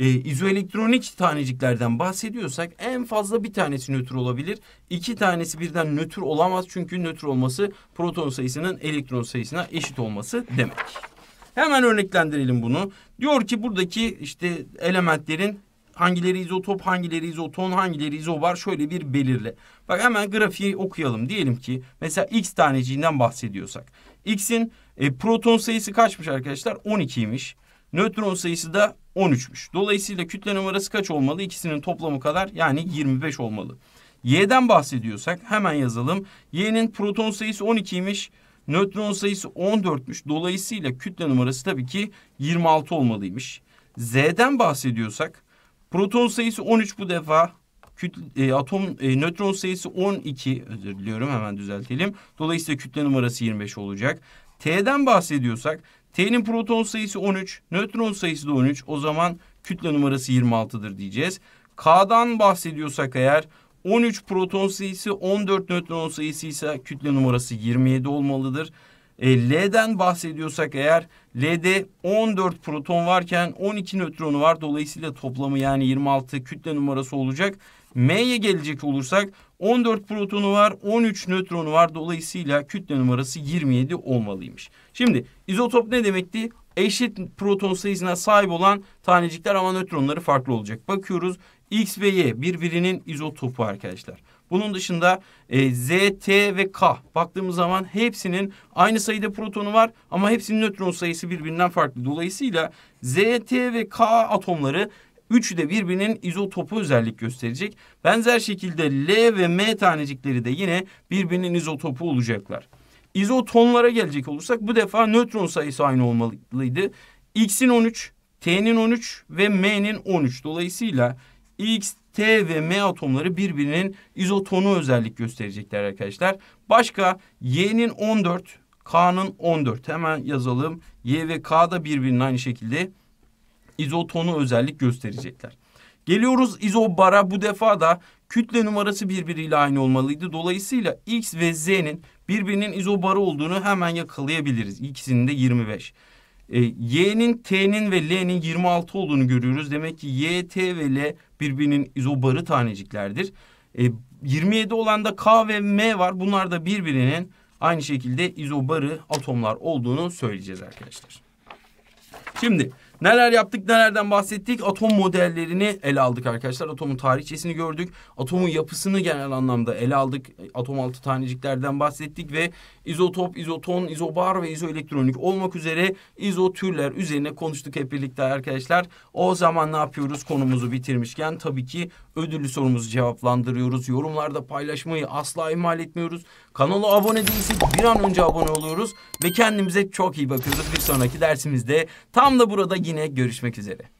e, izoelektronik taneciklerden bahsediyorsak en fazla bir tanesi nötr olabilir. İki tanesi birden nötr olamaz çünkü nötr olması proton sayısının elektron sayısına eşit olması demek. Hemen örneklendirelim bunu. Diyor ki buradaki işte elementlerin hangileri izotop, hangileri izoton, hangileri izobar şöyle bir belirle. Bak hemen grafiği okuyalım. Diyelim ki mesela x taneciğinden bahsediyorsak. X'in e, proton sayısı kaçmış arkadaşlar? 12'ymiş. Nötron sayısı da 13'müş. Dolayısıyla kütle numarası kaç olmalı? İkisinin toplamı kadar yani 25 olmalı. Y'den bahsediyorsak hemen yazalım. Y'nin proton sayısı 12'ymiş. Nötron sayısı 14'müş. Dolayısıyla kütle numarası tabii ki 26 olmalıymış. Z'den bahsediyorsak proton sayısı 13 bu defa. Kütle, e, atom e, nötron sayısı 12 özür diliyorum hemen düzeltelim. Dolayısıyla kütle numarası 25 olacak. T'den bahsediyorsak T'nin proton sayısı 13, nötron sayısı da 13. O zaman kütle numarası 26'dır diyeceğiz. K'dan bahsediyorsak eğer 13 proton sayısı 14 nötron sayısı ise kütle numarası 27 olmalıdır. E, L'den bahsediyorsak eğer L'de 14 proton varken 12 nötronu var. Dolayısıyla toplamı yani 26 kütle numarası olacak. M'ye gelecek olursak 14 protonu var, 13 nötronu var. Dolayısıyla kütle numarası 27 olmalıymış. Şimdi izotop ne demekti? Eşit proton sayısına sahip olan tanecikler ama nötronları farklı olacak. Bakıyoruz X ve Y birbirinin izotopu arkadaşlar. Bunun dışında e, Z, T ve K baktığımız zaman hepsinin aynı sayıda protonu var ama hepsinin nötron sayısı birbirinden farklı. Dolayısıyla Z, T ve K atomları Üçü de birbirinin izotopu özellik gösterecek. Benzer şekilde L ve M tanecikleri de yine birbirinin izotopu olacaklar. İzotonlara gelecek olursak bu defa nötron sayısı aynı olmalıydı. X'in 13, T'nin 13 ve M'nin 13. Dolayısıyla X, T ve M atomları birbirinin izotonu özellik gösterecekler arkadaşlar. Başka Y'nin 14, K'nın 14. Hemen yazalım. Y ve K da birbirinin aynı şekilde izotonu özellik gösterecekler. Geliyoruz izobara bu defa da kütle numarası birbiriyle aynı olmalıydı. Dolayısıyla X ve Z'nin birbirinin izobarı olduğunu hemen yakalayabiliriz. İkisinin de 25. E, Y'nin, T'nin ve L'nin 26 olduğunu görüyoruz. Demek ki Y, T ve L birbirinin izobarı taneciklerdir. E, 27 olan da K ve M var. Bunlar da birbirinin aynı şekilde izobarı atomlar olduğunu söyleyeceğiz arkadaşlar. Şimdi Neler yaptık, nelerden bahsettik? Atom modellerini ele aldık arkadaşlar. Atomun tarihçesini gördük. Atomun yapısını genel anlamda ele aldık. Atom altı taneciklerden bahsettik ve izotop, izoton, izobar ve izoelektronik olmak üzere izotürler üzerine konuştuk hep birlikte arkadaşlar. O zaman ne yapıyoruz? Konumuzu bitirmişken tabii ki ödüllü sorumuzu cevaplandırıyoruz. Yorumlarda paylaşmayı asla ihmal etmiyoruz. Kanala abone değilsek bir an önce abone oluyoruz ve kendimize çok iyi bakıyoruz. Bir sonraki dersimizde tam da burada yine görüşmek üzere.